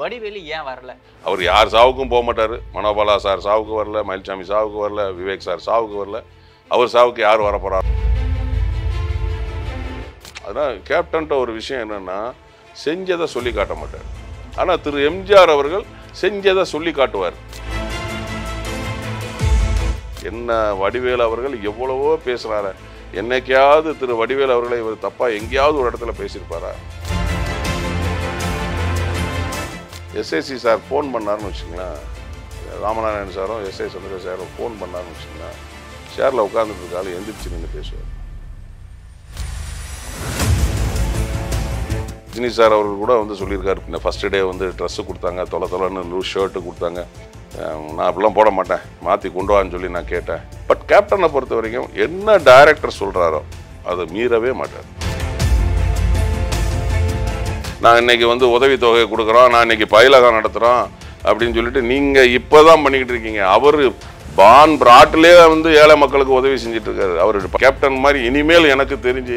வடிவேலி ஏன் வரல அவர் யார் சாவுக்கும் போக மாட்டார் மனோபாலா சார் சாவுக்கு வரல மயில்சாமி சாவுக்கு வரல விவேக் சார் சாவுக்கு வரல அவர் சாவுக்கு யார் வர அதனால் கேப்டன்ட்ட ஒரு விஷயம் என்னென்னா செஞ்சதை சொல்லி காட்ட மாட்டார் ஆனால் திரு எம்ஜிஆர் அவர்கள் செஞ்சதை சொல்லி காட்டுவார் என்ன வடிவேல் அவர்கள் எவ்வளவோ பேசுகிறாரு என்னைக்காவது திரு வடிவேல் அவர்களை இவர் தப்பாக எங்கேயாவது ஒரு இடத்துல பேசியிருப்பாரா எஸ்ஐசி சார் ஃபோன் பண்ணார்னு வச்சுங்களேன் ராமநாராயணன் சாரும் எஸ்ஐ சந்திர சாரும் ஃபோன் பண்ணார்னு வச்சுங்களேன் சேரில் உட்காந்துட்டு இருக்காலும் எந்திரிச்சு நின்று பேசுவார் ரஜினி சார் அவர்கள் கூட வந்து சொல்லியிருக்காரு பின்ன ஃபஸ்ட்டு டே வந்து ட்ரெஸ்ஸு கொடுத்தாங்க தொலை தொலைன்னு லூஸ் ஷர்ட்டு கொடுத்தாங்க நான் அப்படிலாம் போட மாட்டேன் மாற்றி கொண்டு வான்னு சொல்லி நான் கேட்டேன் பட் கேப்டனை பொறுத்த வரைக்கும் என்ன டைரக்டர் சொல்கிறாரோ அதை மீறவே மாட்டார் நான் இன்றைக்கி வந்து உதவி தொகை கொடுக்குறோம் நான் இன்றைக்கி பயிலகம் நடத்துகிறோம் அப்படின்னு சொல்லிட்டு நீங்கள் இப்போ தான் பண்ணிக்கிட்டு இருக்கீங்க அவர் பான் பிராட்டிலே வந்து ஏழை மக்களுக்கு உதவி செஞ்சுட்டு இருக்காரு அவர் கேப்டன் மாதிரி இனிமேல் எனக்கு தெரிஞ்சு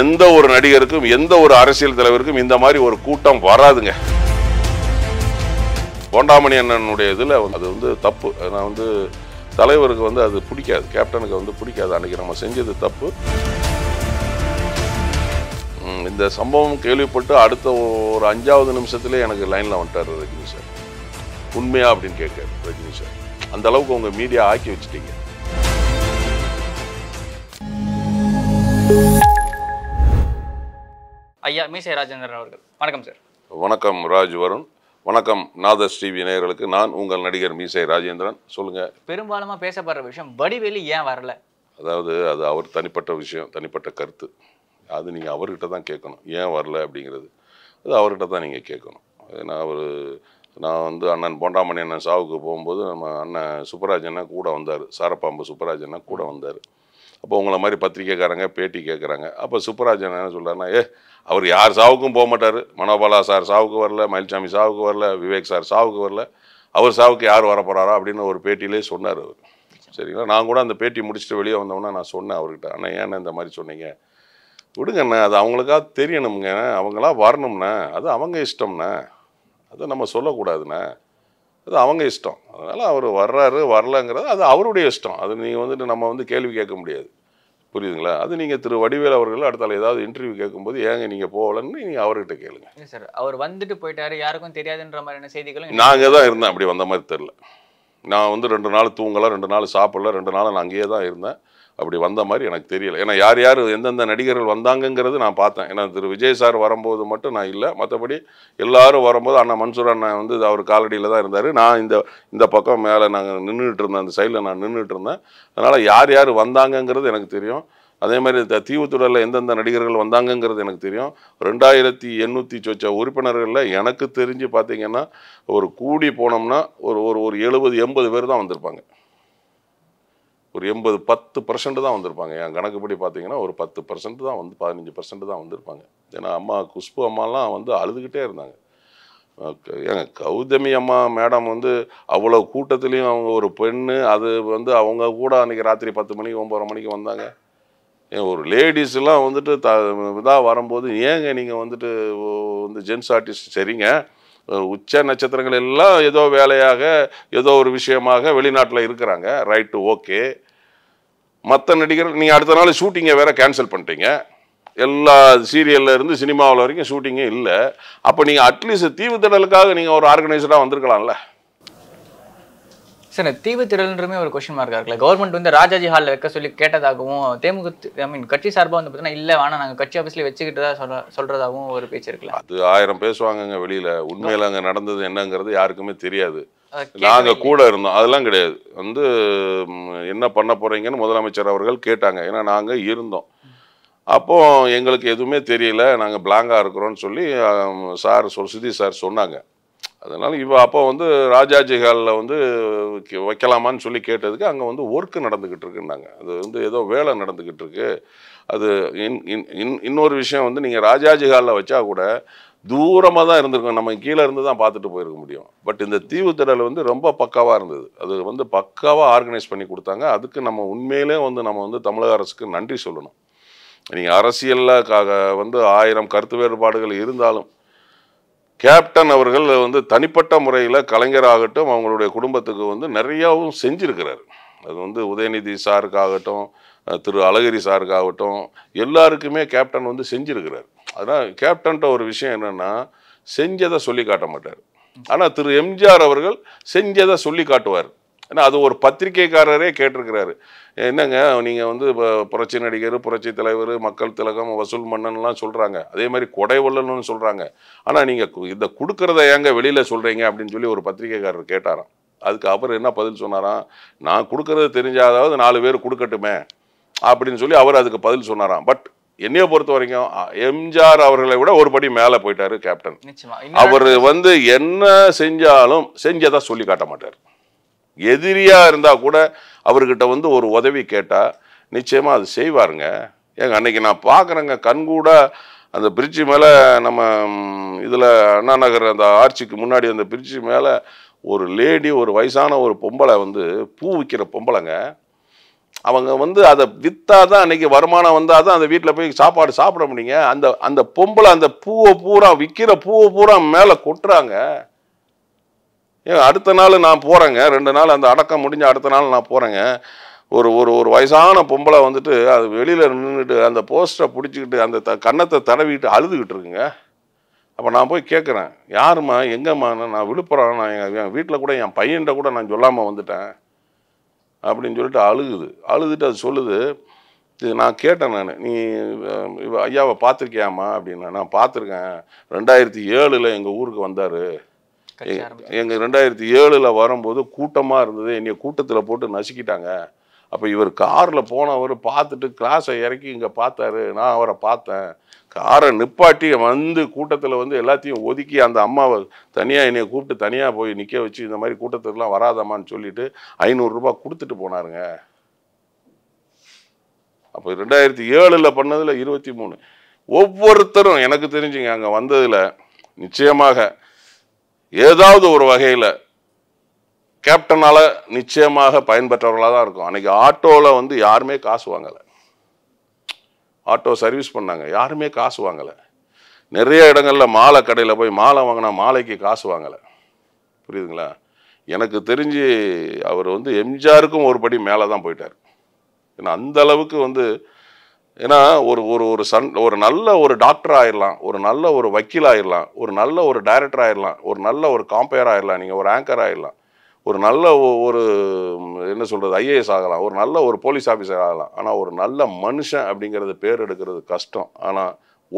எந்த ஒரு நடிகருக்கும் எந்த ஒரு அரசியல் தலைவருக்கும் இந்த மாதிரி ஒரு கூட்டம் வராதுங்க கோண்டாமணி அண்ணனுடைய இதில் அது வந்து தப்பு நான் வந்து தலைவருக்கு வந்து அது பிடிக்காது கேப்டனுக்கு வந்து பிடிக்காது அன்றைக்கி நம்ம செஞ்சது தப்பு இந்த சம்பவம் கேள்விப்பட்டு அடுத்த ஒரு அஞ்சாவது நிமிஷத்துலேயே எனக்கு லைனில் வந்துட்டார் ரஜினி சார் உண்மையா அப்படின்னு கேட்க ரஜினி சார் அந்த அளவுக்கு உங்கள் மீடியா ஆக்கி வச்சுட்டீங்க ஐயா மீசை ராஜேந்திரன் அவர்கள் வணக்கம் சார் வணக்கம் ராஜ் வருண் வணக்கம் நாதர் டிவி நேயர்களுக்கு நான் உங்கள் நடிகர் மீசை ராஜேந்திரன் சொல்லுங்க பெரும்பாலுமா பேசப்படுற விஷயம் வடிவேலி ஏன் வரல அதாவது அது அவர் தனிப்பட்ட விஷயம் தனிப்பட்ட கருத்து அது நீங்கள் அவர்கிட்ட தான் கேட்கணும் ஏன் வரல அப்படிங்கிறது அது அவர்கிட்ட தான் நீங்கள் கேட்கணும் ஏன்னா அவர் நான் வந்து அண்ணன் போண்டாமணி அண்ணன் சாவுக்கு போகும்போது நம்ம அண்ணன் சுப்பராஜன்னா கூட வந்தார் சாரப்பாம்பு சுப்பராஜன்னா கூட வந்தார் அப்போ உங்களை மாதிரி பத்திரிக்கைக்காரங்க பேட்டி கேட்குறாங்க அப்போ சுப்பராஜன் என்ன சொல்கிறாருன்னா ஏ அவர் யார் சாவுக்கும் போக மாட்டார் மனோபாலா சார் சாவுக்கு வரல மயில்சாமி சாவுக்கு வரல விவேக் சார் சாவுக்கு வரல அவர் சாவுக்கு யார் வரப்போகிறாரா அப்படின்னு ஒரு பேட்டியிலே சொன்னார் அவர் சரிங்களா நான் கூட அந்த பேட்டி முடிச்சுட்டு வெளியே வந்தோம்னா நான் சொன்னேன் அவர்கிட்ட ஆனால் ஏன்னு இந்த மாதிரி சொன்னீங்க விடுங்கண்ணே அது அவங்களுக்காக தெரியணுங்க அவங்களா வரணும்ண்ணே அது அவங்க இஷ்டம்ண்ணே அது நம்ம சொல்லக்கூடாதுண்ணே அது அவங்க இஷ்டம் அதனால் அவர் வர்றாரு வரலங்கிறது அது அவருடைய இஷ்டம் அது நீங்கள் வந்துட்டு நம்ம வந்து கேள்வி கேட்க முடியாது புரியுதுங்களா அது நீங்கள் திரு வடிவேல் அவர்கள் அடுத்தால ஏதாவது இன்டர்வியூ கேட்கும்போது ஏங்க நீங்கள் போகலன்னு நீங்கள் அவர்கிட்ட கேளுங்க சார் அவர் வந்துட்டு போயிட்டாரு யாருக்கும் தெரியாதுன்ற மாதிரியான செய்திகளும் நாங்கள் தான் இருந்தேன் அப்படி வந்த மாதிரி தெரில நான் வந்து ரெண்டு நாள் தூங்கலாம் ரெண்டு நாள் சாப்பிடல ரெண்டு நாள் நான் அங்கேயே தான் இருந்தேன் அப்படி வந்த மாதிரி எனக்கு தெரியல ஏன்னா யார் யார் எந்தெந்த நடிகர்கள் வந்தாங்கங்கிறது நான் பார்த்தேன் ஏன்னா திரு விஜய் சார் வரும்போது மட்டும் நான் இல்லை மற்றபடி எல்லாரும் வரும்போது அண்ணா மன்சூர் அண்ணா வந்து அவர் காலடியில் தான் இருந்தார் நான் இந்த இந்த பக்கம் மேலே நாங்கள் நின்றுட்டு இருந்தேன் அந்த சைடில் நான் நின்றுட்டு இருந்தேன் அதனால் யார் யார் வந்தாங்கங்கிறது எனக்கு தெரியும் அதே மாதிரி த தீவுத்துடலில் எந்தெந்த நடிகர்கள் வந்தாங்கங்கிறது எனக்கு தெரியும் ரெண்டாயிரத்தி எண்ணூற்றி சொச்ச உறுப்பினர்களில் எனக்கு தெரிஞ்சு பார்த்திங்கன்னா ஒரு கூடி போனோம்னா ஒரு ஒரு ஒரு எழுபது எண்பது பேர் தான் வந்திருப்பாங்க ஒரு எண்பது பத்து பர்சன்ட் தான் வந்திருப்பாங்க என் கணக்குப்படி பார்த்தீங்கன்னா ஒரு பத்து பர்சன்ட் தான் வந்து பதினஞ்சு பர்சன்ட் தான் வந்திருப்பாங்க ஏன்னா அம்மா குஷ்பு அம்மாலாம் வந்து அழுதுகிட்டே இருந்தாங்க ஏங்க கௌதமி அம்மா மேடம் வந்து அவ்வளோ கூட்டத்துலேயும் அவங்க ஒரு பெண்ணு அது வந்து அவங்க கூட அன்றைக்கி ராத்திரி பத்து மணிக்கு ஒம்பது மணிக்கு வந்தாங்க ஏன் ஒரு லேடிஸ்லாம் வந்துட்டு த இதாக வரும்போது ஏங்க நீங்கள் வந்துட்டு வந்து ஜென்ஸ் ஆர்டிஸ்ட் சரிங்க உச்ச நட்சத்திரங்கள் எல்லாம் ஏதோ வேலையாக ஏதோ ஒரு விஷயமாக வெளிநாட்டில் இருக்கிறாங்க ரைட்டு ஓகே மற்ற நடிகர்கள் நீங்கள் அடுத்த நாள் ஷூட்டிங்கை வேறு கேன்சல் பண்ணிட்டீங்க எல்லா சீரியலில் இருந்து சினிமாவில் வரைக்கும் ஷூட்டிங்கே இல்லை அப்போ நீங்கள் அட்லீஸ்ட் தீவு திடலுக்காக நீங்கள் ஒரு ஆர்கனைசராக வந்திருக்கலாம்ல சார் தீவு திடல்ன்றமே ஒரு கொஷின் மார்க்காக இருக்குல்ல கவர்மெண்ட் வந்து ராஜாஜி ஹாலில் வைக்க சொல்லி கேட்டதாகவும் தேமுக ஐ மீன் கட்சி சார்பாக வந்து பார்த்தீங்கன்னா இல்லை ஆனால் நாங்கள் கட்சி ஆஃபீஸில் தான் சொல்ல சொல்கிறதாகவும் ஒரு பேச்சு இருக்குல்ல அது ஆயிரம் பேசுவாங்க வெளியில் உண்மையில் அங்கே நடந்தது என்னங்கிறது யாருக்குமே தெரியாது நாங்க கூட இருந்தோம் அதெல்லாம் கிடையாது வந்து என்ன பண்ண போறீங்கன்னு முதலமைச்சர் அவர்கள் கேட்டாங்க ஏன்னா நாங்க இருந்தோம் அப்போ எங்களுக்கு எதுவுமே தெரியல நாங்கள் பிளாங்கா இருக்கிறோம்னு சொல்லி சார் சுதி சார் சொன்னாங்க அதனால் இவ அப்போ வந்து ராஜாஜி ஹாலில் வந்து வைக்கலாமான்னு சொல்லி கேட்டதுக்கு அங்கே வந்து ஒர்க்கு நடந்துக்கிட்டு இருக்குன்னாங்க அது வந்து ஏதோ வேலை நடந்துக்கிட்டு இருக்கு அது இன் இன் இன்னொரு விஷயம் வந்து நீங்கள் ராஜாஜி ஹாலில் வச்சா கூட தூரமாக தான் இருந்திருக்கோம் நம்ம கீழே இருந்து தான் பார்த்துட்டு போயிருக்க முடியும் பட் இந்த தீவு திடல் வந்து ரொம்ப பக்காவாக இருந்தது அது வந்து பக்காவாக ஆர்கனைஸ் பண்ணி கொடுத்தாங்க அதுக்கு நம்ம உண்மையிலே வந்து நம்ம வந்து தமிழக அரசுக்கு நன்றி சொல்லணும் நீங்கள் அரசியலில் வந்து ஆயிரம் கருத்து வேறுபாடுகள் இருந்தாலும் கேப்டன் அவர்கள் வந்து தனிப்பட்ட முறையில் கலைஞராகட்டும் அவங்களுடைய குடும்பத்துக்கு வந்து நிறையாவும் செஞ்சுருக்கிறார் அது வந்து உதயநிதி சாருக்காகட்டும் திரு அழகிரி சாருக்காகட்டும் எல்லாருக்குமே கேப்டன் வந்து செஞ்சுருக்கிறார் அதனால் கேப்டன்ட்ட ஒரு விஷயம் என்னென்னா செஞ்சதை சொல்லி காட்ட மாட்டார் ஆனால் திரு எம்ஜிஆர் அவர்கள் செஞ்சதை சொல்லி காட்டுவார் ஏன்னா அது ஒரு பத்திரிகைக்காரரே கேட்டிருக்கிறாரு என்னங்க நீங்கள் வந்து இப்போ புரட்சி நடிகர் புரட்சி தலைவர் மக்கள் திலகம் வசூல் மன்னன்லாம் சொல்கிறாங்க அதே மாதிரி கொடை வல்லணும்னு சொல்கிறாங்க ஆனால் நீங்கள் இதை கொடுக்குறத ஏங்க வெளியில் சொல்கிறீங்க அப்படின்னு சொல்லி ஒரு பத்திரிகைக்காரர் கேட்டாராம் அதுக்கு அவர் என்ன பதில் சொன்னாராம் நான் கொடுக்குறது தெரிஞ்சாதாவது நாலு பேர் கொடுக்கட்டுமே அப்படின்னு சொல்லி அவர் அதுக்கு பதில் சொன்னாராம் பட் என்னைய பொறுத்த வரைக்கும் எம்ஜிஆர் அவர்களை விட ஒரு படி மேலே போயிட்டாரு கேப்டன் அவர் வந்து என்ன செஞ்சாலும் செஞ்சதா சொல்லி காட்ட மாட்டார் எதிரியா இருந்தா கூட அவர்கிட்ட வந்து ஒரு உதவி கேட்டா நிச்சயமா அது செய்வாருங்க ஏங்க அன்னைக்கு நான் பார்க்குறேங்க கண்கூட அந்த பிரிட்ஜு மேலே நம்ம இதில் அண்ணா நகர் அந்த ஆர்ச்சிக்கு முன்னாடி அந்த பிரிட்ஜு மேலே ஒரு லேடி ஒரு வயசான ஒரு பொம்பளை வந்து பூ விற்கிற பொம்பளைங்க அவங்க வந்து அதை விற்றா தான் அன்றைக்கி வருமானம் வந்தால் தான் அந்த வீட்டில் போய் சாப்பாடு சாப்பிட முடியுங்க அந்த அந்த பொம்பளை அந்த பூவை பூரா விற்கிற பூவை பூரா மேலே கொட்டுறாங்க ஏன் அடுத்த நாள் நான் போகிறேங்க ரெண்டு நாள் அந்த அடக்கம் முடிஞ்ச அடுத்த நாள் நான் போகிறேங்க ஒரு ஒரு ஒரு வயசான பொம்பளை வந்துட்டு அது வெளியில் நின்றுட்டு அந்த போஸ்டரை பிடிச்சிக்கிட்டு அந்த த கன்னத்தை தடவிட்டு அழுதுகிட்டு இருக்குங்க அப்போ நான் போய் கேட்குறேன் யாருமா எங்கம்மா நான் விழுப்புரம் நான் என் வீட்டில் கூட என் பையன்கிட்ட கூட நான் சொல்லாமல் வந்துட்டேன் அப்படின்னு சொல்லிட்டு அழுகுது அழுதுட்டு அது சொல்லுது இது நான் கேட்டேன் நான் நீ ஐயாவை பார்த்துருக்கியாமா அப்படின்னா நான் பார்த்துருக்கேன் ரெண்டாயிரத்தி ஏழில் எங்கள் ஊருக்கு வந்தார் எங்கள் ரெண்டாயிரத்தி ஏழில் வரும்போது கூட்டமாக இருந்தது என்னைய கூட்டத்தில் போட்டு நசுக்கிட்டாங்க அப்போ இவர் காரில் போனவர் பார்த்துட்டு கிளாஸை இறக்கி இங்கே பார்த்தாரு நான் அவரை பார்த்தேன் காரை நிப்பாட்டி வந்து கூட்டத்தில் வந்து எல்லாத்தையும் ஒதுக்கி அந்த அம்மாவை தனியாக என்னையை கூப்பிட்டு தனியாக போய் நிற்க வச்சு இந்த மாதிரி கூட்டத்துக்கெலாம் வராதம்மான்னு சொல்லிட்டு ஐநூறுரூபா கொடுத்துட்டு போனாருங்க அப்போ ரெண்டாயிரத்தி ஏழில் பண்ணதில் இருபத்தி மூணு ஒவ்வொருத்தரும் எனக்கு தெரிஞ்சுங்க அங்கே வந்ததில் நிச்சயமாக ஏதாவது ஒரு வகையில் கேப்டனால் நிச்சயமாக பயன்பெற்றவர்களாக தான் இருக்கும் அன்றைக்கி ஆட்டோவில் வந்து யாருமே காசு வாங்கலை ஆட்டோ சர்வீஸ் பண்ணாங்க யாருமே காசு வாங்கலை நிறைய இடங்களில் மாலை கடையில் போய் மாலை வாங்கினா மாலைக்கு காசு வாங்கலை புரியுதுங்களா எனக்கு தெரிஞ்சு அவர் வந்து எம்ஜிஆருக்கும் ஒரு படி மேலே தான் போயிட்டார் ஏன்னா அந்த அளவுக்கு வந்து ஏன்னா ஒரு ஒரு ஒரு சன் ஒரு நல்ல ஒரு டாக்டர் ஆயிடலாம் ஒரு நல்ல ஒரு வக்கீல் ஆயிடலாம் ஒரு நல்ல ஒரு டைரக்டர் ஆயிடலாம் ஒரு நல்ல ஒரு காம்பேர் ஆயிடலாம் நீங்கள் ஒரு ஆங்கர் ஆயிடலாம் ஒரு நல்ல ஒரு என்ன சொல்கிறது ஐஏஎஸ் ஆகலாம் ஒரு நல்ல ஒரு போலீஸ் ஆஃபீஸர் ஆகலாம் ஆனால் ஒரு நல்ல மனுஷன் அப்படிங்கிறது பேர் எடுக்கிறது கஷ்டம் ஆனால்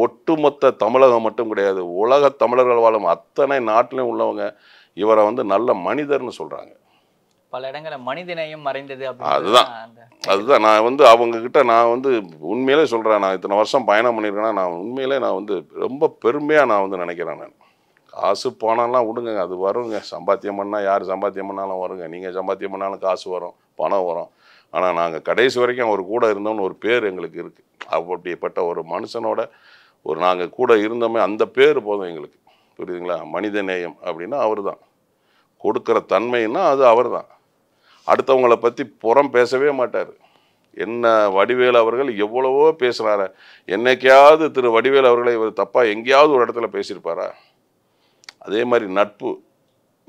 ஒட்டுமொத்த தமிழகம் மட்டும் கிடையாது உலக தமிழர்கள் வாழும் அத்தனை நாட்டிலையும் உள்ளவங்க இவரை வந்து நல்ல மனிதர்னு சொல்கிறாங்க பல இடங்களில் மனிதநேயம் மறைந்தது அதுதான் அதுதான் நான் வந்து அவங்கக்கிட்ட நான் வந்து உண்மையிலே சொல்கிறேன் நான் இத்தனை வருஷம் பயணம் பண்ணியிருக்கேன்னா நான் உண்மையிலே நான் வந்து ரொம்ப பெருமையாக நான் வந்து நினைக்கிறேன் நான் காசு பணம்லாம் விடுங்க அது வருங்க சம்பாத்தியம் பண்ணால் யார் சம்பாத்தியம் பண்ணாலும் வருங்க நீங்கள் சம்பாத்தியம் பண்ணாலும் காசு வரும் பணம் வரும் ஆனால் நாங்கள் கடைசி வரைக்கும் அவர் கூட இருந்தோம்னு ஒரு பேர் எங்களுக்கு இருக்குது அப்படிப்பட்ட ஒரு மனுஷனோட ஒரு நாங்கள் கூட இருந்தோமே அந்த பேர் போதும் எங்களுக்கு புரியுதுங்களா மனித நேயம் அப்படின்னா அவர் தான் கொடுக்குற தன்மைன்னா அது அவர் தான் அடுத்தவங்களை பற்றி புறம் பேசவே மாட்டார் என்ன வடிவேல் அவர்கள் எவ்வளவோ பேசுகிறாரு என்னைக்கையாவது திரு வடிவேல் அவர்களை இவர் தப்பாக எங்கேயாவது ஒரு இடத்துல பேசியிருப்பாரா அதே மாதிரி நட்பு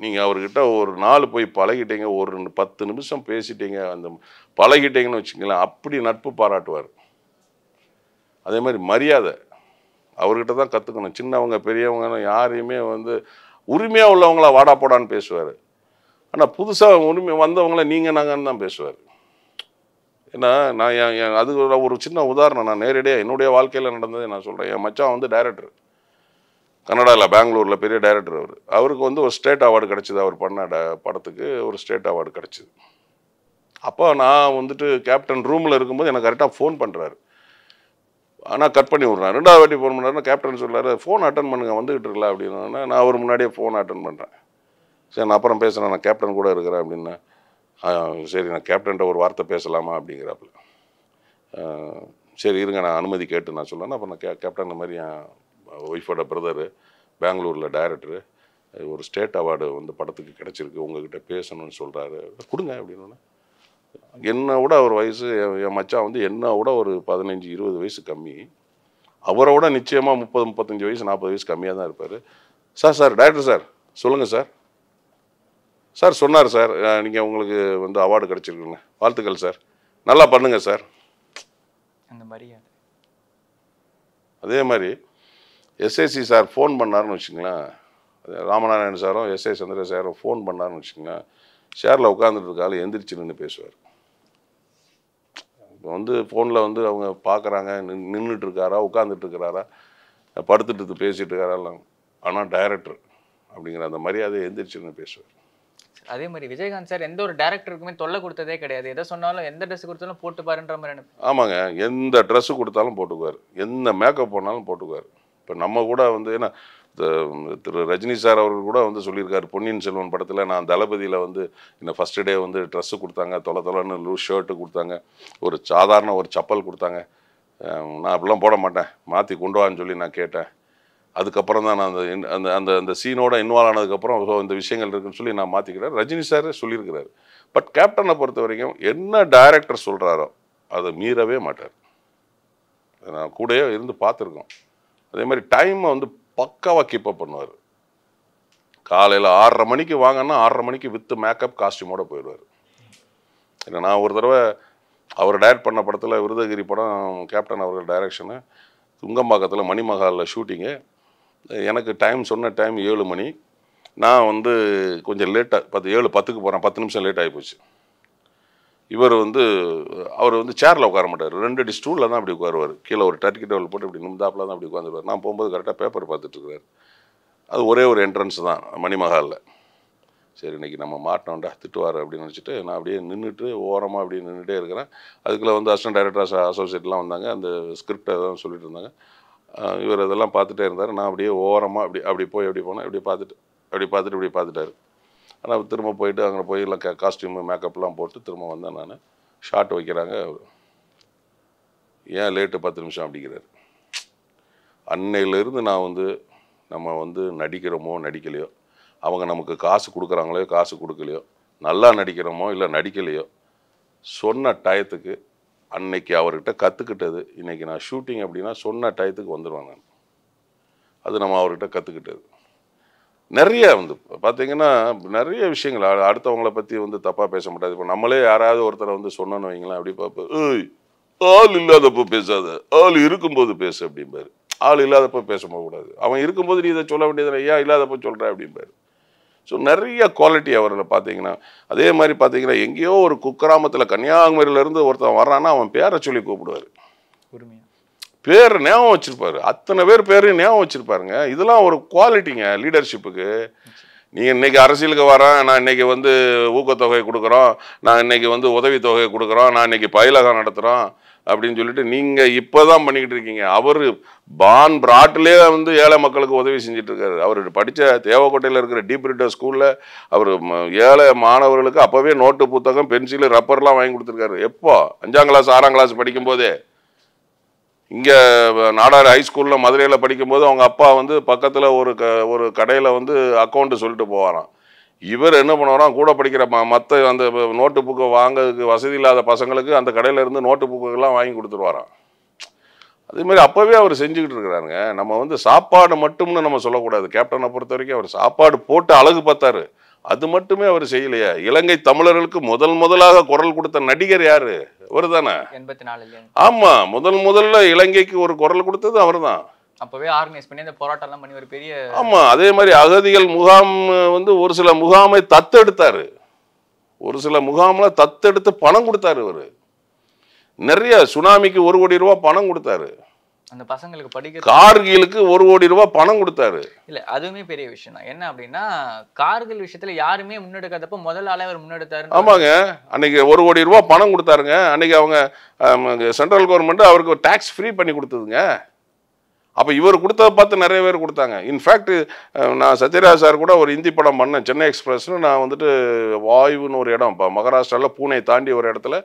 நீங்கள் அவர்கிட்ட ஒரு நாள் போய் பழகிட்டீங்க ஒரு ரெண்டு பத்து நிமிஷம் பேசிட்டீங்க அந்த பழகிட்டீங்கன்னு வச்சுங்களேன் அப்படி நட்பு பாராட்டுவார் அதே மாதிரி மரியாதை அவர்கிட்ட தான் கற்றுக்கணும் சின்னவங்க பெரியவங்க யாரையுமே வந்து உரிமையாக உள்ளவங்கள வாடா போடான்னு பேசுவார் ஆனால் புதுசாக உரிமை வந்தவங்கள நீங்கள் நாங்கன்னு தான் பேசுவார் ஏன்னா நான் என் அது ஒரு சின்ன உதாரணம் நான் நேரடியாக என்னுடைய வாழ்க்கையில் நடந்ததை நான் சொல்கிறேன் என் மச்சான் வந்து டைரக்டர் கன்னடாவில் பெங்களூரில் பெரிய டைரக்டர் அவர் அவருக்கு வந்து ஒரு ஸ்டேட் அவார்டு கிடச்சிது அவர் பண்ண படத்துக்கு ஒரு ஸ்டேட் அவார்டு கிடச்சிது அப்போ நான் வந்துட்டு கேப்டன் ரூமில் இருக்கும்போது எனக்கு கரெக்டாக ஃபோன் பண்ணுறாரு ஆனால் கட் பண்ணி விட்றேன் ரெண்டாவது வாட்டி ஃபோன் பண்ணுறாருன்னா கேப்டன் சொல்கிறார் ஃபோன் அட்டன் பண்ணுங்க வந்துகிட்டு இருக்கல அப்படின்னா நான் அவர் முன்னாடியே ஃபோன் அட்டன் பண்ணுறேன் சரி நான் அப்புறம் பேசுகிறேன் நான் கேப்டன் கூட இருக்கிறேன் அப்படின்னா சரி நான் கேப்டன்ட்ட ஒரு வார்த்தை பேசலாமா அப்படிங்கிறாப்புல சரி இருங்க நான் அனுமதி கேட்டு நான் சொல்லணும் அப்புறம் நான் கே கேப்டன் மாதிரி என் ஒய்ஃபோட பிரதரு பெங்களூரில் டைரக்டரு ஒரு ஸ்டேட் அவார்டு வந்து படத்துக்கு கிடச்சிருக்கு உங்ககிட்ட பேசணும்னு சொல்கிறாரு கொடுங்க அப்படின்னு என்ன விட அவர் வயசு என் மச்சான் வந்து என்ன விட ஒரு பதினஞ்சு இருபது வயசு கம்மி அவரை விட நிச்சயமாக முப்பது முப்பத்தஞ்சு வயசு நாற்பது வயசு கம்மியாக தான் இருப்பார் சார் சார் டைரக்டர் சார் சொல்லுங்கள் சார் சார் சொன்னார் சார் நீங்கள் உங்களுக்கு வந்து அவார்டு கிடச்சிருக்குங்க வாழ்த்துக்கள் சார் நல்லா பண்ணுங்கள் சார் அந்த மாதிரி அதே மாதிரி எஸ்ஐசி சார் ஃபோன் பண்ணார்னு வச்சுங்களேன் ராமநாராயணன் சாரும் எஸ்ஐ சந்திர சாரும் ஃபோன் பண்ணார்னு வச்சுங்களேன் ஷேரில் உட்காந்துட்டு இருக்காலும் எந்திரிச்சு நின்று பேசுவார் இப்போ வந்து ஃபோனில் வந்து அவங்க பார்க்குறாங்க நின் நின்றுட்டுருக்காரா உட்காந்துட்டுருக்கிறாரா படுத்துட்டு பேசிகிட்டு இருக்காரா ஆனால் டைரக்டர் அப்படிங்கிற அந்த மரியாதையை எந்திரிச்சுன்னு பேசுவார் அதே மாதிரி விஜயகாந்த் சார் எந்த ஒரு டேரக்டருக்குமே தொல்லை கொடுத்ததே கிடையாது எதை சொன்னாலும் எந்த ட்ரெஸ் கொடுத்தாலும் போட்டு பாருன்ற மாதிரி ஆமாங்க எந்த ட்ரெஸ்ஸு கொடுத்தாலும் போட்டுக்குவார் எந்த மேக்கப் போனாலும் போட்டுக்குவார் இப்போ நம்ம கூட வந்து ஏன்னா திரு ரஜினி சார் அவர்கள் கூட வந்து சொல்லியிருக்காரு பொன்னியின் செல்வன் படத்தில் நான் தளபதியில் வந்து என்ன ஃபஸ்ட்டு டே வந்து ட்ரெஸ்ஸு கொடுத்தாங்க தொலை தொலைன்னு லூஸ் ஷர்ட்டு கொடுத்தாங்க ஒரு சாதாரண ஒரு சப்பல் கொடுத்தாங்க நான் அப்படிலாம் போட மாட்டேன் மாற்றி கொண்டு வான்னு சொல்லி நான் கேட்டேன் அதுக்கப்புறம் தான் நான் அந்த அந்த அந்த அந்த சீனோட இன்வால்வ் ஆனதுக்கப்புறம் இந்த விஷயங்கள் இருக்குன்னு சொல்லி நான் மாற்றிக்கிறேன் ரஜினி சார் சொல்லியிருக்கிறாரு பட் கேப்டனை பொறுத்த வரைக்கும் என்ன டைரக்டர் சொல்கிறாரோ அதை மீறவே மாட்டார் நான் கூடயே இருந்து பார்த்துருக்கோம் அதே மாதிரி டைமை வந்து பக்காவாக கீப்பப் பண்ணுவார் காலையில் ஆறரை மணிக்கு வாங்கன்னா ஆறரை மணிக்கு வித்து மேக்கப் காஸ்டியூமோட போயிடுவார் இல்லை நான் ஒரு தடவை அவர் டைரக்ட் பண்ண படத்தில் விருதகிரி படம் கேப்டன் அவர்கள் டைரக்ஷனு துங்கம்பாக்கத்தில் மணிமகாலில் ஷூட்டிங்கு எனக்கு டைம் சொன்ன டைம் ஏழு மணி நான் வந்து கொஞ்சம் லேட்டாக பத்து ஏழு பத்துக்கு போகிறேன் பத்து நிமிஷம் லேட் ஆகி போச்சு இவர் வந்து அவர் வந்து சேரில் உட்கார மாட்டார் ரெண்டு அடி ஸ்டூலில் தான் அப்படி உட்காருவார் கீழே ஒரு டர்க்கி டேபிள் போட்டு இப்படி நிமிந்தாப்பில் தான் அப்படி உட்காந்துருவார் நான் போகும்போது கரெக்டாக பேப்பர் பார்த்துட்ருக்குறாரு அது ஒரே ஒரு என்ட்ரன்ஸ் தான் மணிமஹாலில் சரி இன்றைக்கி நம்ம மாட்டினோண்டா திட்டுவார் அப்படின்னு நினச்சிட்டு நான் அப்படியே நின்றுட்டு ஓரமாக அப்படியே நின்றுட்டே இருக்கிறேன் அதுக்குள்ளே வந்து அசிஸ்டன்ட் டைரக்டர் அசோசியேட்லாம் வந்தாங்க அந்த ஸ்கிரிப்டை அதெல்லாம் சொல்லிட்டு இருந்தாங்க இவர் அதெல்லாம் பார்த்துட்டே இருந்தார் நான் அப்படியே ஓரமாக அப்படி அப்படி போய் அப்படி போனேன் இப்படி பார்த்துட்டு அப்படி பார்த்துட்டு இப்படி பார்த்துட்டாரு ஆனால் திரும்ப போயிட்டு அங்கே போய் எல்லாம் காஸ்டியூமு மேக்கப்லாம் போட்டு திரும்ப வந்தேன் நான் ஷார்ட் வைக்கிறாங்க ஏன் லேட்டு பத்து நிமிஷம் அப்படிங்கிறார் அன்னையிலேருந்து நான் வந்து நம்ம வந்து நடிக்கிறோமோ நடிக்கலையோ அவங்க நமக்கு காசு கொடுக்குறாங்களோ காசு கொடுக்கலையோ நல்லா நடிக்கிறோமோ இல்லை நடிக்கலையோ சொன்ன டயத்துக்கு அன்னைக்கு அவர்கிட்ட கற்றுக்கிட்டது இன்றைக்கி நான் ஷூட்டிங் அப்படின்னா சொன்ன டயத்துக்கு வந்துடுவேன் நான் அது நம்ம அவர்கிட்ட கற்றுக்கிட்டது நிறைய வந்து பார்த்தீங்கன்னா நிறைய விஷயங்கள் அடுத்தவங்களை பற்றி வந்து தப்பாக பேச மாட்டாது இப்போ நம்மளே யாராவது ஒருத்தரை வந்து சொன்னோன்னு வைங்களேன் அப்படி பார்ப்போம் ஏய் ஆள் இல்லாதப்போ பேசாத ஆள் இருக்கும்போது பேசு அப்படிம்பாரு ஆள் இல்லாதப்போ பேச போகக்கூடாது அவன் இருக்கும்போது நீ இதை சொல்ல வேண்டியது ஏன் இல்லாதப்போ சொல்கிற அப்படிம்பாரு ஸோ நிறைய குவாலிட்டி அவரில் பார்த்தீங்கன்னா அதே மாதிரி பார்த்தீங்கன்னா எங்கேயோ ஒரு குக்கிராமத்தில் கன்னியாகுமரியிலேருந்து ஒருத்தன் வர்றான்னா அவன் பேரை சொல்லி கூப்பிடுவார் உரிமையாக பேர் ஞாபகம் வச்சுருப்பாரு அத்தனை பேர் பேரையும் ஞாபகம் வச்சுருப்பாருங்க இதெல்லாம் ஒரு குவாலிட்டிங்க லீடர்ஷிப்புக்கு நீங்கள் இன்றைக்கி அரசியலுக்கு வரேன் நான் இன்றைக்கி வந்து ஊக்கத்தொகை கொடுக்குறோம் நான் இன்றைக்கி வந்து உதவித்தொகை கொடுக்குறோம் நான் இன்றைக்கி பயிலகம் நடத்துகிறோம் அப்படின்னு சொல்லிட்டு நீங்கள் இப்போ தான் பண்ணிக்கிட்டு இருக்கீங்க அவர் பான் பிராட்லேயே வந்து ஏழை மக்களுக்கு உதவி செஞ்சிட்ருக்காரு அவர் படித்த தேவக்கோட்டையில் இருக்கிற டீப் ரிட்டர் ஸ்கூலில் அவர் ஏழை மாணவர்களுக்கு அப்போவே நோட்டு புத்தகம் பென்சிலு ரப்பர்லாம் வாங்கி கொடுத்துருக்காரு எப்போ அஞ்சாம் கிளாஸ் ஆறாம் கிளாஸ் படிக்கும்போதே இங்கே நாடார் ஹைஸ்கூலில் மதுரையில் படிக்கும்போது அவங்க அப்பா வந்து பக்கத்தில் ஒரு க ஒரு கடையில் வந்து அக்கௌண்ட்டு சொல்லிட்டு போவாராம் இவர் என்ன பண்ணுவாராம் கூட படிக்கிற ம மற்ற அந்த நோட்டு புக்கை வாங்கிறதுக்கு வசதி இல்லாத பசங்களுக்கு அந்த கடையில் இருந்து நோட்டு புக்குகள்லாம் வாங்கி கொடுத்துருவாராம் அதேமாதிரி அப்போவே அவர் செஞ்சுக்கிட்டு இருக்கிறாருங்க நம்ம வந்து சாப்பாடு மட்டும்னு நம்ம சொல்லக்கூடாது கேப்டனை பொறுத்த வரைக்கும் அவர் சாப்பாடு போட்டு அழகு பார்த்தாரு அது மட்டுமே அவர் செய்யலையா இலங்கை தமிழர்களுக்கு முதல் முதலாக குரல் கொடுத்த நடிகர் யாரு அவர் தானே ஆமா முதல் முதல்ல இலங்கைக்கு ஒரு குரல் கொடுத்தது அவர் அப்பவே ஆர்கனைஸ் பண்ணி அந்த போராட்டம்லாம் பண்ணி ஒரு பெரிய ஆமா அதே மாதிரி அகதிகள் முகாம் வந்து ஒரு சில முகாமை தத்தெடுத்தாரு ஒரு சில முகாம்ல தத்தெடுத்து பணம் கொடுத்தாரு இவர் நிறைய சுனாமிக்கு ஒரு கோடி ரூபா பணம் கொடுத்தாரு அந்த பசங்களுக்கு படிக்க கார்கிலுக்கு ஒரு கோடி ரூபாய் பணம் கொடுத்தாரு இல்லை அதுவுமே பெரிய விஷயம் தான் என்ன அப்படின்னா கார்கில் விஷயத்துல யாருமே முன்னெடுக்காதப்ப முதல் ஆளே முன்னெடுத்தாரு ஆமாங்க அன்னைக்கு ஒரு கோடி ரூபாய் பணம் கொடுத்தாருங்க அன்னைக்கு அவங்க சென்ட்ரல் கவர்மெண்ட் அவருக்கு டேக்ஸ் ஃப்ரீ பண்ணி கொடுத்ததுங்க அப்போ இவர் கொடுத்ததை பார்த்து நிறைய பேர் கொடுத்தாங்க இன்ஃபேக்ட் நான் சத்யராஜ் சார் கூட ஒரு இந்தி படம் பண்ணேன் சென்னை எக்ஸ்பிரஸ்னு நான் வந்துட்டு வாயுன்னு ஒரு இடம் இப்போ மகாராஷ்டிராவில் பூனை தாண்டி ஒரு இடத்துல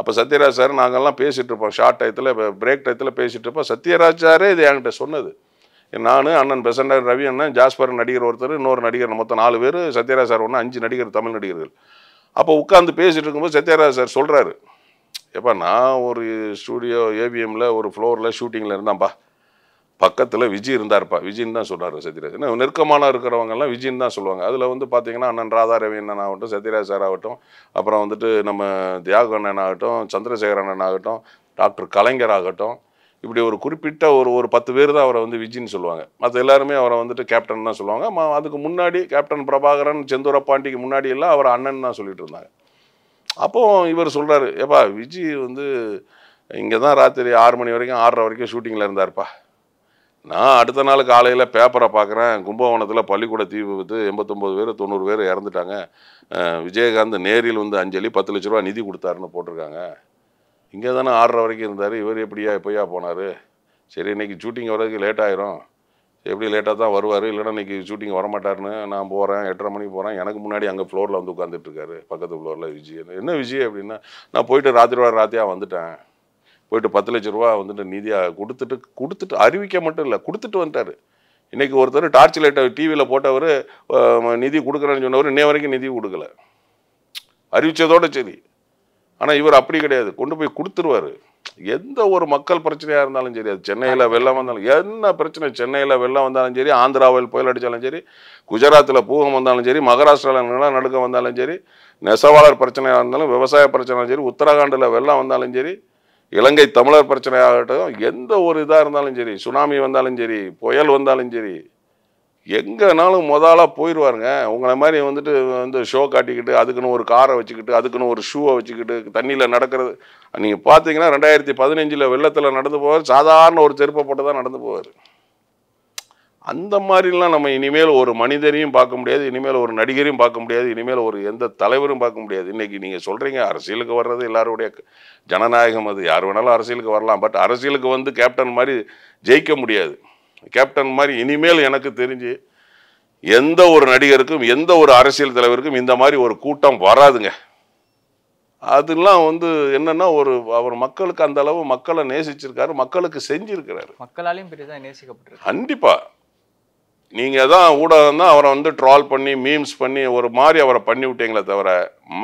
அப்போ சத்யராஜ் சார் நாங்கள்லாம் பேசிகிட்டு இருப்போம் ஷார்ட் டயத்தில் பிரேக் டயத்தில் பேசிகிட்டு இருப்போம் சத்யராஜ் சாரே இது என்கிட்ட சொன்னது நான் அண்ணன் பெசண்டர் ரவி அண்ணன் ஜாஸ்பர் நடிகர் ஒருத்தர் இன்னொரு நடிகர் மொத்தம் நாலு பேர் சத்யராஜ் சார் ஒன்று அஞ்சு நடிகர் தமிழ் நடிகர்கள் அப்போ உட்காந்து பேசிகிட்டு இருக்கும்போது சத்யராஜ் சார் சொல்கிறாரு எப்போ நான் ஒரு ஸ்டூடியோ ஏவிஎம்மில் ஒரு ஃப்ளோரில் ஷூட்டிங்கில் இருந்தான்ப்பா பக்கத்தில் விஜய் இருந்தார்ப்பா விஜய்னு தான் சொல்கிறார் சத்யராஜ் ஏன்னா நெருக்கமான இருக்கிறவங்கெல்லாம் விஜய்னு தான் சொல்லுவாங்க அதில் வந்து பார்த்தீங்கன்னா அண்ணன் ராதா ஆகட்டும் சத்யராஜ் சார் ஆகட்டும் அப்புறம் வந்துட்டு நம்ம தியாக அண்ணன் ஆகட்டும் சந்திரசேகர் அண்ணன் ஆகட்டும் டாக்டர் கலைஞர் ஆகட்டும் இப்படி ஒரு குறிப்பிட்ட ஒரு ஒரு பத்து பேர் தான் அவரை வந்து விஜின்னு சொல்லுவாங்க மற்ற எல்லாருமே அவரை வந்துட்டு கேப்டன் தான் சொல்லுவாங்க அதுக்கு முன்னாடி கேப்டன் பிரபாகரன் செந்தூர பாண்டிக்கு முன்னாடி எல்லாம் அவர் அண்ணன் தான் சொல்லிட்டு இருந்தாங்க அப்போது இவர் சொல்கிறாரு ஏப்பா விஜய் வந்து இங்கே தான் ராத்திரி ஆறு மணி வரைக்கும் ஆறரை வரைக்கும் ஷூட்டிங்கில் இருந்தார்ப்பா நான் அடுத்த நாள் காலையில் பேப்பரை பார்க்குறேன் கும்பகோணத்தில் பள்ளிக்கூட தீ விபத்து எண்பத்தொம்போது பேர் தொண்ணூறு பேர் இறந்துட்டாங்க விஜயகாந்த் நேரில் வந்து அஞ்சலி பத்து லட்ச ரூபா நிதி கொடுத்தாருன்னு போட்டிருக்காங்க இங்கே தானே ஆடுற வரைக்கும் இருந்தார் இவர் எப்படியா எப்போயா போனார் சரி இன்றைக்கி ஷூட்டிங் வர்றதுக்கு லேட் ஆயிரும் எப்படி லேட்டாக தான் வருவார் இல்லைனா இன்றைக்கி ஷூட்டிங் வரமாட்டாருன்னு நான் போகிறேன் எட்டரை மணிக்கு போகிறேன் எனக்கு முன்னாடி அங்கே ஃப்ளோரில் வந்து உட்காந்துட்டுருக்காரு பக்கத்து ஃப்ளோரில் விஜய் என்ன விஜய் அப்படின்னா நான் போயிட்டு ராத்திரி வர ராத்தியாக வந்துட்டேன் போயிட்டு பத்து லட்ச ரூபா வந்துட்டு நிதியாக கொடுத்துட்டு கொடுத்துட்டு அறிவிக்க மட்டும் இல்லை கொடுத்துட்டு வந்துட்டார் இன்றைக்கி ஒருத்தர் டார்ச் லைட்டை டிவியில் போட்டவர் நிதி கொடுக்குறேன்னு சொன்னவர் இன்னைய வரைக்கும் நிதி கொடுக்கல அறிவித்ததோடு சரி ஆனால் இவர் அப்படி கிடையாது கொண்டு போய் கொடுத்துருவார் எந்த ஒரு மக்கள் பிரச்சனையாக இருந்தாலும் சரி அது சென்னையில் வெள்ளம் வந்தாலும் என்ன பிரச்சனை சென்னையில் வெள்ளம் வந்தாலும் சரி ஆந்திராவில் புயல் அடித்தாலும் சரி குஜராத்தில் பூகம் வந்தாலும் சரி மகாராஷ்டிராவில் நடுக்கம் வந்தாலும் சரி நெசவாளர் பிரச்சனையாக இருந்தாலும் விவசாய பிரச்சனையாக சரி உத்தரகாண்டில் வெள்ளம் வந்தாலும் சரி இலங்கை தமிழர் பிரச்சனை ஆகட்டும் எந்த ஒரு இதாக இருந்தாலும் சரி சுனாமி வந்தாலும் சரி புயல் வந்தாலும் சரி எங்கேனாலும் முதலாக போயிடுவாருங்க உங்களை மாதிரி வந்துட்டு வந்து ஷோ காட்டிக்கிட்டு அதுக்குன்னு ஒரு காரை வச்சுக்கிட்டு அதுக்குன்னு ஒரு ஷூவை வச்சுக்கிட்டு தண்ணியில் நடக்கிறது நீங்கள் பார்த்தீங்கன்னா ரெண்டாயிரத்தி பதினஞ்சில் வெள்ளத்தில் நடந்து போவார் சாதாரண ஒரு செருப்பை போட்டு தான் நடந்து போவார் அந்த மாதிரிலாம் நம்ம இனிமேல் ஒரு மனிதரையும் பார்க்க முடியாது இனிமேல் ஒரு நடிகரையும் பார்க்க முடியாது இனிமேல் ஒரு எந்த தலைவரும் பார்க்க முடியாது இன்றைக்கி நீங்கள் சொல்கிறீங்க அரசியலுக்கு வர்றது எல்லாருடைய ஜனநாயகம் அது யார் வேணாலும் அரசியலுக்கு வரலாம் பட் அரசியலுக்கு வந்து கேப்டன் மாதிரி ஜெயிக்க முடியாது கேப்டன் மாதிரி இனிமேல் எனக்கு தெரிஞ்சு எந்த ஒரு நடிகருக்கும் எந்த ஒரு அரசியல் தலைவருக்கும் இந்த மாதிரி ஒரு கூட்டம் வராதுங்க அதெல்லாம் வந்து என்னன்னா ஒரு அவர் மக்களுக்கு அந்த அளவு மக்களை நேசிச்சிருக்காரு மக்களுக்கு செஞ்சிருக்கிறாரு மக்களாலையும் பெரிதாக நேசிக்கப்பட்டிருக்கு கண்டிப்பா நீங்கள் தான் ஊடகம் தான் அவரை வந்து ட்ரால் பண்ணி மீம்ஸ் பண்ணி ஒரு மாதிரி அவரை பண்ணி விட்டீங்களே தவிர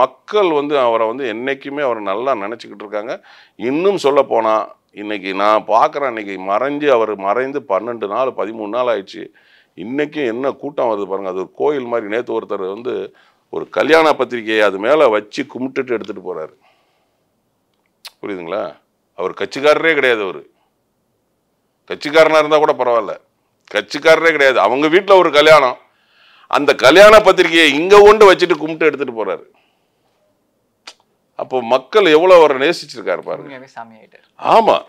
மக்கள் வந்து அவரை வந்து என்றைக்குமே அவரை நல்லா நினச்சிக்கிட்டு இருக்காங்க இன்னும் சொல்ல போனால் இன்றைக்கி நான் பார்க்குறேன் இன்றைக்கி மறைஞ்சு அவர் மறைந்து பன்னெண்டு நாள் பதிமூணு நாள் ஆயிடுச்சு இன்றைக்கும் என்ன கூட்டம் வருது பாருங்கள் அது ஒரு கோயில் மாதிரி நேற்று ஒருத்தர் வந்து ஒரு கல்யாண பத்திரிகையை அது மேலே வச்சு கும்பிட்டுட்டு எடுத்துகிட்டு போகிறாரு புரியுதுங்களா அவர் கட்சிக்காரரே கிடையாது அவர் கட்சிக்காரனாக இருந்தால் கூட பரவாயில்ல கட்சிக்காரரே கிடையாது அவங்க வீட்டில் ஒரு கல்யாணம் அந்த கல்யாண பத்திரிகையை இங்கே கொண்டு வச்சுட்டு கும்பிட்டு எடுத்துகிட்டு போகிறாரு அப்போ மக்கள் எவ்வளோ அவரை நேசிச்சிருக்காரு பாருங்க ஆமாம்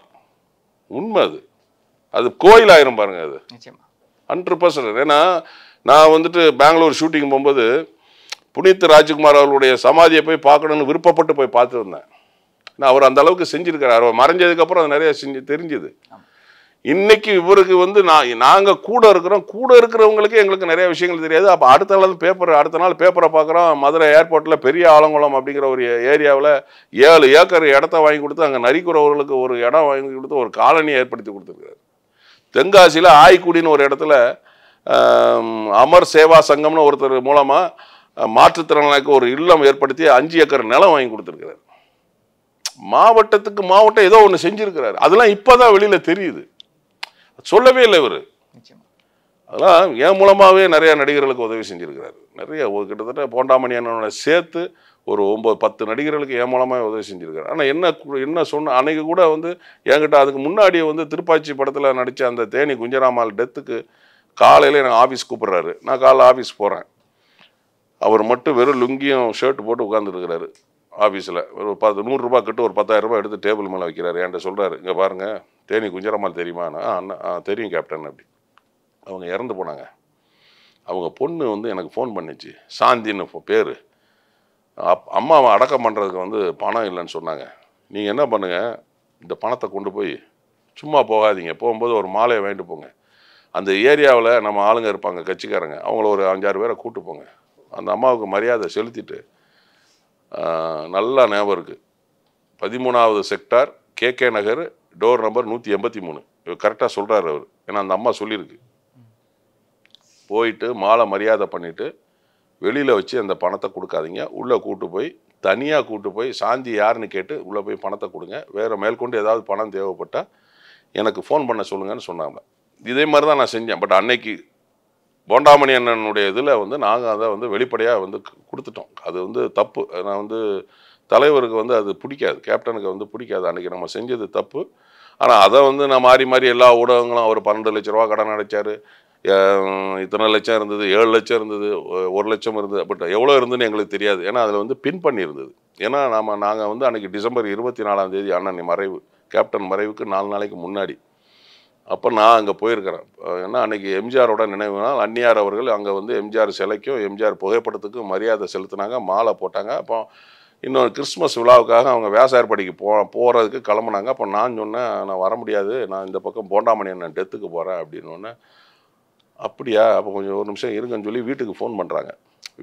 உண்மை அது அது கோயில் ஆயிரும் பாருங்க அது ஹண்ட்ரட் பர்சன்ட் ஏன்னா நான் வந்துட்டு பெங்களூர் ஷூட்டிங் போகும்போது புனித் ராஜ்குமார் அவர்களுடைய சமாதியை போய் பார்க்கணும்னு விருப்பப்பட்டு போய் பார்த்துருந்தேன் நான் அவர் அந்த அளவுக்கு செஞ்சிருக்கிறார் அவர் மறைஞ்சதுக்கப்புறம் அது நிறைய செஞ்சு தெரிஞ்சுது இன்னைக்கு இவருக்கு வந்து நான் நாங்கள் கூட இருக்கிறோம் கூட இருக்கிறவங்களுக்கு எங்களுக்கு நிறைய விஷயங்கள் தெரியாது அப்போ அடுத்த நாள் பேப்பர் அடுத்த நாள் பேப்பரை பார்க்குறோம் மதுரை ஏர்போர்ட்டில் பெரிய ஆலங்குளம் அப்படிங்கிற ஒரு ஏரியாவில் ஏழு ஏக்கர் இடத்த வாங்கி கொடுத்து அங்கே நரிக்குறவர்களுக்கு ஒரு இடம் வாங்கி கொடுத்து ஒரு காலனியை ஏற்படுத்தி கொடுத்துருக்காரு தென்காசியில் ஆய்க்குடின்னு ஒரு இடத்துல அமர் சேவா சங்கம்னு ஒருத்தர் மூலமாக மாற்றுத்திறனாளிக்கு ஒரு இல்லம் ஏற்படுத்தி அஞ்சு ஏக்கர் நிலம் வாங்கி கொடுத்துருக்கிறார் மாவட்டத்துக்கு மாவட்டம் ஏதோ ஒன்று செஞ்சுருக்கிறார் அதெல்லாம் இப்போ தான் வெளியில் தெரியுது சொல்லவே இல்லை இவர் அதெல்லாம் என் மூலமாகவே நிறையா நடிகர்களுக்கு உதவி செஞ்சுருக்கிறாரு நிறைய கிட்டத்தட்ட போண்டாமணி அண்ணனோட சேர்த்து ஒரு ஒம்பது பத்து நடிகர்களுக்கு என் மூலமாக உதவி செஞ்சுருக்காரு ஆனால் என்ன என்ன சொன்ன அன்றைக்கு கூட வந்து என்கிட்ட அதுக்கு முன்னாடி வந்து திருப்பாச்சி படத்தில் நடித்த அந்த தேனி குஞ்சராமால் டெத்துக்கு காலையில் எனக்கு ஆஃபீஸ் கூப்பிட்றாரு நான் காலைல ஆஃபீஸ் போகிறேன் அவர் மட்டும் வெறும் லுங்கியும் ஷர்ட் போட்டு உட்காந்துருக்கிறாரு ஆஃபீஸில் ஒரு பத்து நூறுரூபா கிட்ட ஒரு பத்தாயிரரூபா எடுத்து டேபிள் மேலே வைக்கிறாரு என்கிட்ட சொல்கிறாரு இங்கே பாருங்கள் தேனி குஞ்சரமால் தெரியுமா அண்ணா தெரியும் கேப்டன் அப்படி அவங்க இறந்து போனாங்க அவங்க பொண்ணு வந்து எனக்கு ஃபோன் பண்ணிச்சு சாந்தின்னு பேர் அப் அம்மாவை அடக்கம் பண்ணுறதுக்கு வந்து பணம் இல்லைன்னு சொன்னாங்க நீங்கள் என்ன பண்ணுங்கள் இந்த பணத்தை கொண்டு போய் சும்மா போகாதீங்க போகும்போது ஒரு மாலையை வாங்கிட்டு போங்க அந்த ஏரியாவில் நம்ம ஆளுங்க இருப்பாங்க கட்சிக்காரங்க அவங்கள ஒரு அஞ்சாறு பேரை கூப்பிட்டு போங்க அந்த அம்மாவுக்கு மரியாதை செலுத்திட்டு நல்லா ஞாபகம் இருக்குது பதிமூணாவது sector K K Nagar door number நூற்றி எண்பத்தி மூணு இவர் கரெக்டாக சொல்கிறார் அவர் ஏன்னா அந்த அம்மா சொல்லியிருக்கு போயிட்டு மாலை மரியாதை பண்ணிவிட்டு வெளியில் வச்சு அந்த பணத்தை கொடுக்காதீங்க உள்ளே கூட்டு போய் தனியாக கூப்பிட்டு போய் சாந்தி யாருன்னு கேட்டு உள்ளே போய் பணத்தை கொடுங்க வேறு மேற்கொண்டு ஏதாவது பணம் தேவைப்பட்டால் எனக்கு ஃபோன் பண்ண சொல்லுங்கன்னு சொன்னாங்க இதே மாதிரி தான் நான் செஞ்சேன் பட் அன்னைக்கு போண்டாமணி அண்ணனுடைய இதில் வந்து நாங்கள் அதை வந்து வெளிப்படையாக வந்து கொடுத்துட்டோம் அது வந்து தப்பு நான் வந்து தலைவருக்கு வந்து அது பிடிக்காது கேப்டனுக்கு வந்து பிடிக்காது அன்றைக்கி நம்ம செஞ்சது தப்பு ஆனால் அதை வந்து நான் மாறி மாறி எல்லா ஊடகங்களும் அவர் பன்னெண்டு லட்ச ரூபா கடன் அடைச்சார் இத்தனை லட்சம் இருந்தது ஏழு லட்சம் இருந்தது ஒரு லட்சம் இருந்தது பட் எவ்வளோ இருந்ததுன்னு எங்களுக்கு தெரியாது ஏன்னா அதில் வந்து பின் பண்ணியிருந்தது ஏன்னா நாம் நாங்கள் வந்து அன்றைக்கி டிசம்பர் இருபத்தி நாலாம் தேதி அண்ணன் மறைவு கேப்டன் மறைவுக்கு நாலு நாளைக்கு முன்னாடி அப்போ நான் அங்கே போயிருக்கிறேன் ஏன்னா அன்றைக்கி எம்ஜிஆரோட நினைவுனால் அன்னியார் அவர்கள் அங்கே வந்து எம்ஜிஆர் சிலைக்கும் எம்ஜிஆர் புகைப்படத்துக்கும் மரியாதை செலுத்தினாங்க மாலை போட்டாங்க அப்போ இன்னொரு கிறிஸ்மஸ் விழாவுக்காக அவங்க வேசாயப்படிக்கு போ போகிறதுக்கு கிளம்புனாங்க அப்போ நான் சொன்னேன் நான் வர முடியாது நான் இந்த பக்கம் போண்டாமணி நான் டெத்துக்கு போகிறேன் அப்படின்னோடனே அப்படியா அப்போ கொஞ்சம் ஒரு நிமிஷம் இருங்கன்னு சொல்லி வீட்டுக்கு ஃபோன் பண்ணுறாங்க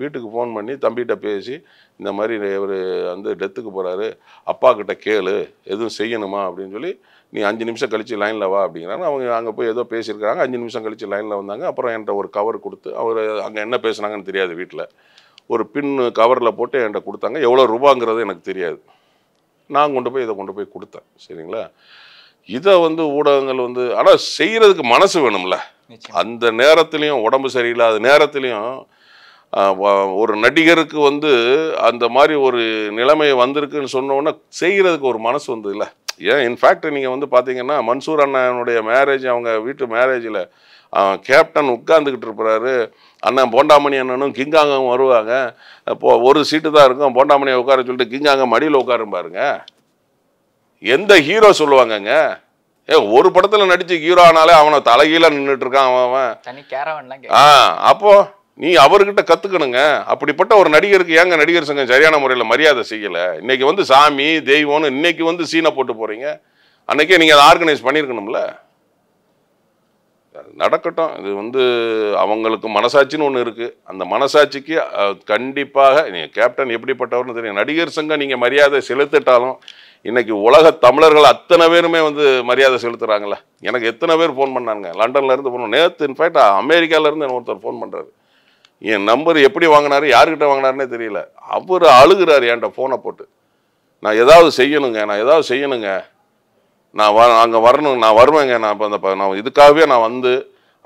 வீட்டுக்கு ஃபோன் பண்ணி தம்பிகிட்ட பேசி இந்த மாதிரி இவர் வந்து டெத்துக்கு போகிறாரு அப்பா கிட்ட கேளு எதுவும் செய்யணுமா அப்படின்னு சொல்லி நீ அஞ்சு நிமிஷம் கழித்து லைனில் வா அப்படிங்கிறாங்க அவங்க அங்கே போய் ஏதோ பேசியிருக்காங்க அஞ்சு நிமிஷம் கழித்து லைனில் வந்தாங்க அப்புறம் என்கிட்ட ஒரு கவர் கொடுத்து அவர் அங்கே என்ன பேசுனாங்கன்னு தெரியாது வீட்டில் ஒரு பின் கவரில் போட்டு என்கிட்ட கொடுத்தாங்க எவ்வளோ ரூபாங்கிறது எனக்கு தெரியாது நான் கொண்டு போய் இதை கொண்டு போய் கொடுத்தேன் சரிங்களா இதை வந்து ஊடகங்கள் வந்து ஆனால் செய்கிறதுக்கு மனசு வேணும்ல அந்த நேரத்துலையும் உடம்பு சரியில்லாத நேரத்துலையும் ஒரு நடிகருக்கு வந்து அந்த மாதிரி ஒரு நிலைமை வந்திருக்குன்னு சொன்னோன்னா செய்கிறதுக்கு ஒரு மனசு வந்து இல்லை ஏன் இன்ஃபேக்ட் நீங்கள் வந்து பார்த்தீங்கன்னா மன்சூர் அண்ணனுடைய மேரேஜ் அவங்க வீட்டு மேரேஜில் கேப்டன் உட்கார்ந்துக்கிட்டு இருப்பாரு அண்ணன் போண்டாமணி அண்ணனும் கிங்காங்கம் வருவாங்க இப்போ ஒரு சீட்டு தான் இருக்கும் போண்டாமணியை உட்கார சொல்லிட்டு கிங்காங்க மடியில் உட்காரும் பாருங்க எந்த ஹீரோ சொல்லுவாங்கங்க ஏ ஒரு படத்தில் நடிச்சு ஹீரோ ஆனாலே அவனை தலைகீழ நின்றுட்டு இருக்கான் அவன் ஆ அப்போ நீ அவர்கிட்ட கத்துக்கணுங்க அப்படிப்பட்ட ஒரு நடிகருக்கு ஏங்க நடிகர் சங்கம் சரியான முறையில் மரியாதை செய்யலை இன்னைக்கு வந்து சாமி தெய்வம்னு இன்னைக்கு வந்து சீனை போட்டு போறீங்க அன்னைக்கே நீங்க அதை ஆர்கனைஸ் பண்ணியிருக்கணும்ல நடக்கட்டும் இது வந்து அவங்களுக்கு மனசாட்சின்னு ஒன்று இருக்குது அந்த மனசாட்சிக்கு கண்டிப்பாக நீங்கள் கேப்டன் எப்படிப்பட்டவர்னு தெரியும் நடிகர் சங்கம் நீங்கள் மரியாதை செலுத்திட்டாலும் இன்றைக்கி உலக தமிழர்கள் அத்தனை பேருமே வந்து மரியாதை செலுத்துகிறாங்களே எனக்கு எத்தனை பேர் ஃபோன் பண்ணாங்க லண்டன்லேருந்து ஃபோன் நேற்று இன்ஃபேக்ட் அமெரிக்காவிலேருந்து என் ஒருத்தர் ஃபோன் பண்ணுறாரு என் நம்பர் எப்படி வாங்கினாரு யாருக்கிட்ட வாங்கினார்னே தெரியல அவர் அழுகிறார் என்கிட்ட ஃபோனை போட்டு நான் ஏதாவது செய்யணுங்க நான் ஏதாவது செய்யணுங்க நான் வ அங்கே வரணும் நான் வருவேங்க நான் இப்போ அந்த நான் இதுக்காகவே நான் வந்து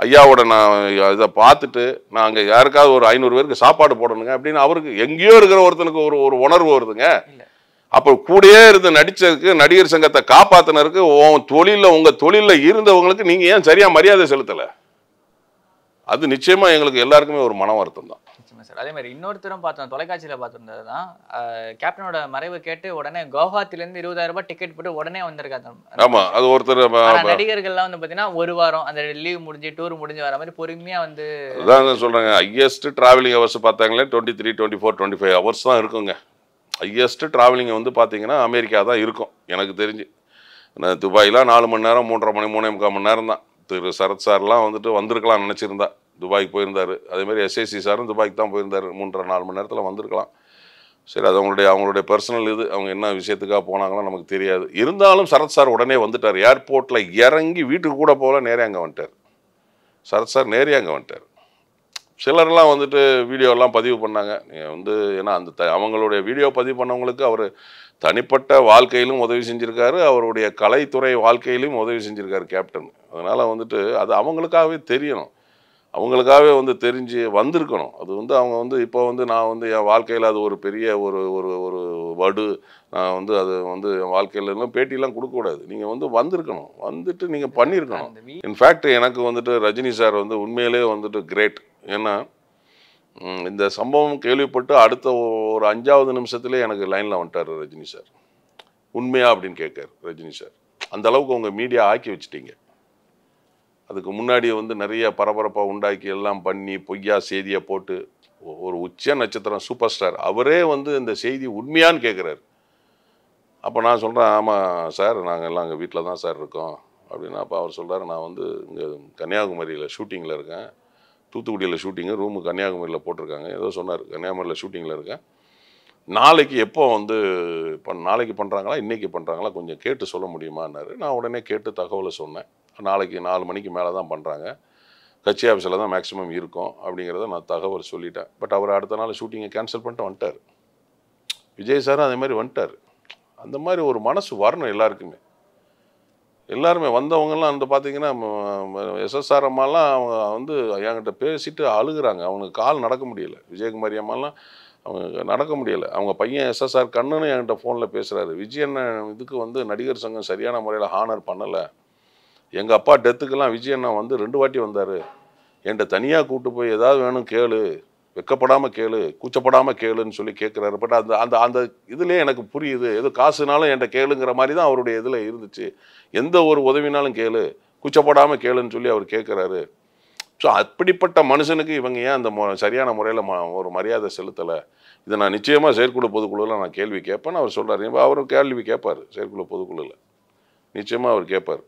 ஐயாவோட நான் இதை பார்த்துட்டு நான் அங்கே யாருக்காவது ஒரு ஐநூறு பேருக்கு சாப்பாடு போடணுங்க அப்படின்னு அவருக்கு எங்கேயோ இருக்கிற ஒருத்தனுக்கு ஒரு ஒரு உணர்வு வருதுங்க அப்போ கூடயே இருந்து நடித்ததுக்கு நடிகர் சங்கத்தை காப்பாற்றினருக்கு உன் தொழிலில் உங்கள் தொழிலில் இருந்தவங்களுக்கு நீங்கள் ஏன் சரியாக மரியாதை செலுத்தலை அது நிச்சயமாக எங்களுக்கு எல்லாருக்குமே ஒரு மன வருத்தம் தான் ஆமாம் சார் அதே மாதிரி இன்னொருத்தரும் பார்த்தோம் தொலைக்காட்சியில் பார்த்துருந்தது தான் கேப்டனோட மறைவு கேட்டு உடனே குவஹாத்திலேருந்து இருபதாயிரம் ரூபாய் டிக்கெட் போட்டு உடனே வந்திருக்காங்க ஆமாம் அது ஒருத்தர் நடிகர்கள்லாம் வந்து பார்த்தீங்கன்னா ஒரு வாரம் அந்த லீவ் முடிஞ்சு டூர் முடிஞ்சு வர மாதிரி பொறுமையாக வந்து அதான் சொல்கிறாங்க ஹையஸ்ட் ட்ராவலிங் ஹவர்ஸ் பார்த்தாங்களே twenty three twenty four twenty five hours தான் இருக்குங்க ஹையஸ்ட் ட்ராவலிங் வந்து பார்த்தீங்கன்னா அமெரிக்கா தான் இருக்கும் எனக்கு தெரிஞ்சு துபாயில் நாலு மணி நேரம் மூன்றரை மணி மூணே முக்கால் மணி நேரம் தான் திரு சரத் சார்லாம் வந்துட்டு வந்திருக்கலாம் நினச்சிருந்தா துபாய்க்கு போயிருந்தார் அதேமாதிரி எஸ்ஐசி சாரும் துபாய்க்கு தான் போயிருந்தார் மூன்றரை நாலு மணி நேரத்தில் வந்திருக்கலாம் சரி அது அவங்களுடைய அவங்களுடைய பர்சனல் இது அவங்க என்ன விஷயத்துக்காக போனாங்களோ நமக்கு தெரியாது இருந்தாலும் சரத் சார் உடனே வந்துட்டார் ஏர்போர்ட்டில் இறங்கி வீட்டுக்கு கூட போகல நேரே அங்கே வந்துட்டார் சரத் சார் நேரே அங்கே வந்துட்டார் சிலர்லாம் வந்துட்டு வீடியோலாம் பதிவு பண்ணாங்க நீங்கள் வந்து ஏன்னா அந்த த அவங்களுடைய வீடியோ பதிவு பண்ணவங்களுக்கு அவர் தனிப்பட்ட வாழ்க்கையிலும் உதவி செஞ்சுருக்காரு அவருடைய கலைத்துறை வாழ்க்கையிலும் உதவி செஞ்சுருக்காரு கேப்டன் அதனால் வந்துட்டு அது அவங்களுக்காகவே தெரியணும் அவங்களுக்காகவே வந்து தெரிஞ்சு வந்திருக்கணும் அது வந்து அவங்க வந்து இப்போ வந்து நான் வந்து என் வாழ்க்கையில் அது ஒரு பெரிய ஒரு ஒரு ஒரு வடு நான் வந்து அது வந்து என் வாழ்க்கையிலலாம் பேட்டிலாம் கொடுக்கக்கூடாது நீங்கள் வந்து வந்திருக்கணும் வந்துட்டு நீங்கள் பண்ணியிருக்கணும் இன்ஃபேக்ட் எனக்கு வந்துட்டு ரஜினி சார் வந்து உண்மையிலே வந்துட்டு கிரேட் ஏன்னா இந்த சம்பவம் கேள்விப்பட்டு அடுத்த ஒரு அஞ்சாவது நிமிஷத்துலேயே எனக்கு லைனில் வந்துட்டார் ரஜினி சார் உண்மையா அப்படின்னு கேட்கார் ரஜினி சார் அந்த அளவுக்கு உங்கள் மீடியா ஆக்கி வச்சுட்டீங்க அதுக்கு முன்னாடி வந்து நிறைய பரபரப்பாக உண்டாக்கி எல்லாம் பண்ணி பொய்யா செய்தியை போட்டு ஒரு உச்ச நட்சத்திரம் சூப்பர் ஸ்டார் அவரே வந்து இந்த செய்தி உண்மையான்னு கேட்குறாரு அப்போ நான் சொல்கிறேன் ஆமாம் சார் நாங்கள் எல்லாம் அங்கே வீட்டில் தான் சார் இருக்கோம் அப்படின்னா அப்போ அவர் சொல்கிறார் நான் வந்து இங்கே கன்னியாகுமரியில் ஷூட்டிங்கில் இருக்கேன் தூத்துக்குடியில் ஷூட்டிங்கு ரூமு கன்னியாகுமரியில் போட்டிருக்காங்க ஏதோ சொன்னார் கன்னியாகுமரியில் ஷூட்டிங்கில் இருக்கேன் நாளைக்கு எப்போ வந்து பண் நாளைக்கு பண்ணுறாங்களா இன்றைக்கி பண்ணுறாங்களா கொஞ்சம் கேட்டு சொல்ல முடியுமான்னாரு நான் உடனே கேட்டு தகவலை சொன்னேன் நாளைக்கு நாலு மணிக்கு மேலே தான் பண்ணுறாங்க கட்சி ஆஃபீஸில் தான் மேக்ஸிமம் இருக்கும் அப்படிங்கிறத நான் தகவல் சொல்லிட்டேன் பட் அவர் அடுத்த நாள் ஷூட்டிங்கை கேன்சல் பண்ணிட்டு வந்துட்டார் விஜய் சாரும் அதே மாதிரி வந்துட்டார் அந்த மாதிரி ஒரு மனசு வரணும் எல்லாருக்குமே எல்லாருமே வந்தவங்கெல்லாம் வந்து பார்த்தீங்கன்னா எஸ்எஸ்ஆர் அம்மாலாம் அவங்க வந்து என்கிட்ட பேசிட்டு அழுகுறாங்க அவனுக்கு கால் நடக்க முடியலை விஜயகுமாரி அம்மாலாம் அவங்க நடக்க முடியலை அவங்க பையன் எஸ்எஸ்ஆர் கண்ணுன்னு என்கிட்ட ஃபோனில் பேசுகிறாரு விஜய் இதுக்கு வந்து நடிகர் சங்கம் சரியான முறையில் ஹானர் பண்ணலை எங்கள் அப்பா டெத்துக்கெல்லாம் விஜயண்ணா வந்து ரெண்டு வாட்டி வந்தார் என்கிட்ட தனியாக கூப்பிட்டு போய் ஏதாவது வேணும் கேளு வெக்கப்படாமல் கேளு கூச்சப்படாமல் கேளுன்னு சொல்லி கேட்குறாரு பட் அந்த அந்த அந்த இதுலேயே எனக்கு புரியுது ஏதோ காசுனாலும் என்கிட்ட கேளுங்கிற மாதிரி தான் அவருடைய இதில் இருந்துச்சு எந்த ஒரு உதவினாலும் கேளு கூச்சப்படாமல் கேளுன்னு சொல்லி அவர் கேட்குறாரு ஸோ அப்படிப்பட்ட மனுஷனுக்கு இவங்க ஏன் அந்த சரியான முறையில் ம ஒரு மரியாதை செலுத்தலை இதை நான் நிச்சயமாக செயற்குழு பொதுக்குழுவில் நான் கேள்வி கேட்பேன்னு அவர் சொல்கிறார் அவரும் கேள்வி கேட்பார் செயற்குழு பொதுக்குழுவில் நிச்சயமாக அவர் கேட்பார்